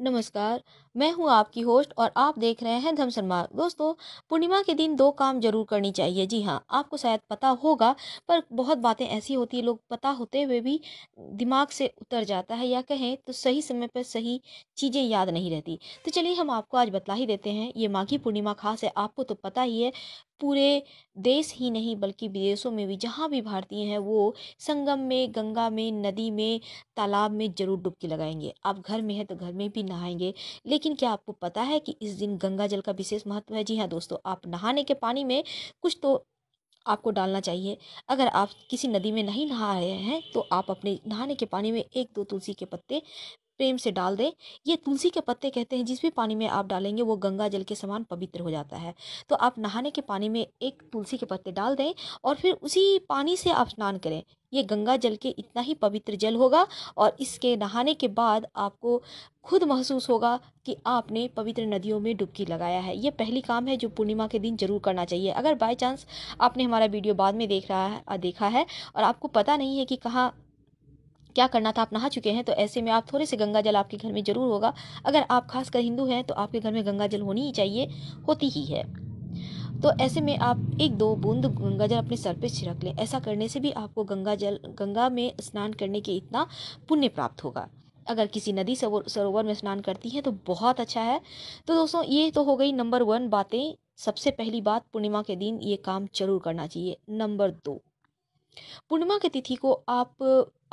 नमस्कार मैं हूं आपकी होस्ट और आप देख रहे हैं धम मार्ग दोस्तों पूर्णिमा के दिन दो काम जरूर करनी चाहिए जी हाँ आपको शायद पता होगा पर बहुत बातें ऐसी होती है लोग पता होते हुए भी दिमाग से उतर जाता है या कहें तो सही समय पर सही चीज़ें याद नहीं रहती तो चलिए हम आपको आज बतला ही देते हैं ये माघी पूर्णिमा खास है आपको तो पता ही है पूरे देश ही नहीं बल्कि विदेशों में भी जहाँ भी भारतीय हैं वो संगम में गंगा में नदी में तालाब में जरूर डुबकी लगाएंगे आप घर में हैं तो घर में भी भी नहाएंगे लेकिन क्या आपको पता है कि इस दिन गंगा जल का विशेष महत्व है जी हाँ दोस्तों आप नहाने के पानी में कुछ तो आपको डालना चाहिए अगर आप किसी नदी में नहीं नहा रहे हैं तो आप अपने नहाने के पानी में एक दो तुलसी के पत्ते प्रेम से डाल दें ये तुलसी के पत्ते कहते हैं जिस भी पानी में आप डालेंगे वो गंगा जल के समान पवित्र हो जाता है तो आप नहाने के पानी में एक तुलसी के पत्ते डाल दें और फिर उसी पानी से आप स्नान करें ये गंगा जल के इतना ही पवित्र जल होगा और इसके नहाने के बाद आपको खुद महसूस होगा कि आपने पवित्र नदियों में डुबकी लगाया है ये पहली काम है जो पूर्णिमा के दिन जरूर करना चाहिए अगर बाय चांस आपने हमारा वीडियो बाद में देख रहा है देखा है और आपको पता नहीं है कि कहाँ क्या करना था आप नहा चुके हैं तो ऐसे में आप थोड़े से गंगा जल आपके घर में ज़रूर होगा अगर आप खासकर हिंदू हैं तो आपके घर में गंगा जल होनी ही चाहिए होती ही है तो ऐसे में आप एक दो बूंद गंगा जल अपने सर पे छिड़क लें ऐसा करने से भी आपको गंगा जल गंगा में स्नान करने के इतना पुण्य प्राप्त होगा अगर किसी नदी सरोवर में स्नान करती हैं तो बहुत अच्छा है तो दोस्तों ये तो हो गई नंबर वन बातें सबसे पहली बात पूर्णिमा के दिन ये काम जरूर करना चाहिए नंबर दो पूर्णिमा की तिथि को आप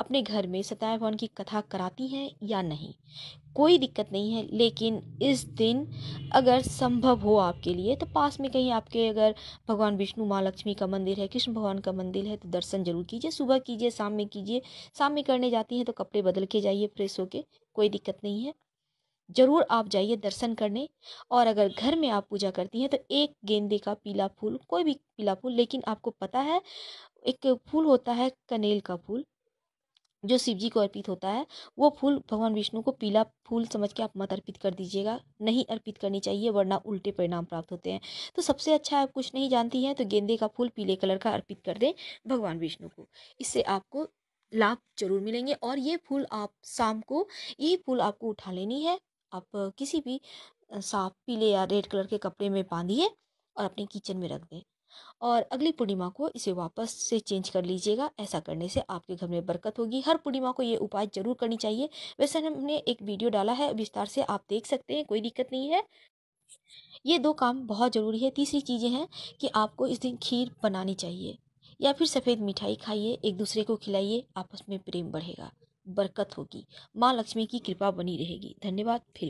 अपने घर में सत्य भवन की कथा कराती हैं या नहीं कोई दिक्कत नहीं है लेकिन इस दिन अगर संभव हो आपके लिए तो पास में कहीं आपके अगर भगवान विष्णु माँ लक्ष्मी का मंदिर है कृष्ण भगवान का मंदिर है तो दर्शन जरूर कीजिए सुबह कीजिए शाम में कीजिए शाम में करने जाती हैं तो कपड़े बदल के जाइए फ्रेश होके कोई दिक्कत नहीं है ज़रूर आप जाइए दर्शन करने और अगर घर में आप पूजा करती हैं तो एक गेंदे का पीला फूल कोई भी पीला फूल लेकिन आपको पता है एक फूल होता है कनेल का फूल जो शिव जी को अर्पित होता है वो फूल भगवान विष्णु को पीला फूल समझ के आप मत अर्पित कर दीजिएगा नहीं अर्पित करनी चाहिए वरना उल्टे परिणाम प्राप्त होते हैं तो सबसे अच्छा आप कुछ नहीं जानती हैं तो गेंदे का फूल पीले कलर का अर्पित कर दें भगवान विष्णु को इससे आपको लाभ जरूर मिलेंगे और ये फूल आप शाम को यही फूल आपको उठा लेनी है आप किसी भी साफ पीले या रेड कलर के कपड़े में बांधिए और अपने किचन में रख दें और अगली पूर्णिमा को इसे वापस से चेंज कर लीजिएगा ऐसा करने से आपके घर में बरकत होगी हर पूर्णिमा को ये उपाय जरूर करनी चाहिए वैसे हमने एक वीडियो डाला है विस्तार से आप देख सकते हैं कोई दिक्कत नहीं है ये दो काम बहुत ज़रूरी है तीसरी चीज़ें हैं कि आपको इस दिन खीर बनानी चाहिए या फिर सफ़ेद मिठाई खाइए एक दूसरे को खिलाइए आपस में प्रेम बढ़ेगा बरकत होगी माँ लक्ष्मी की कृपा बनी रहेगी धन्यवाद फिर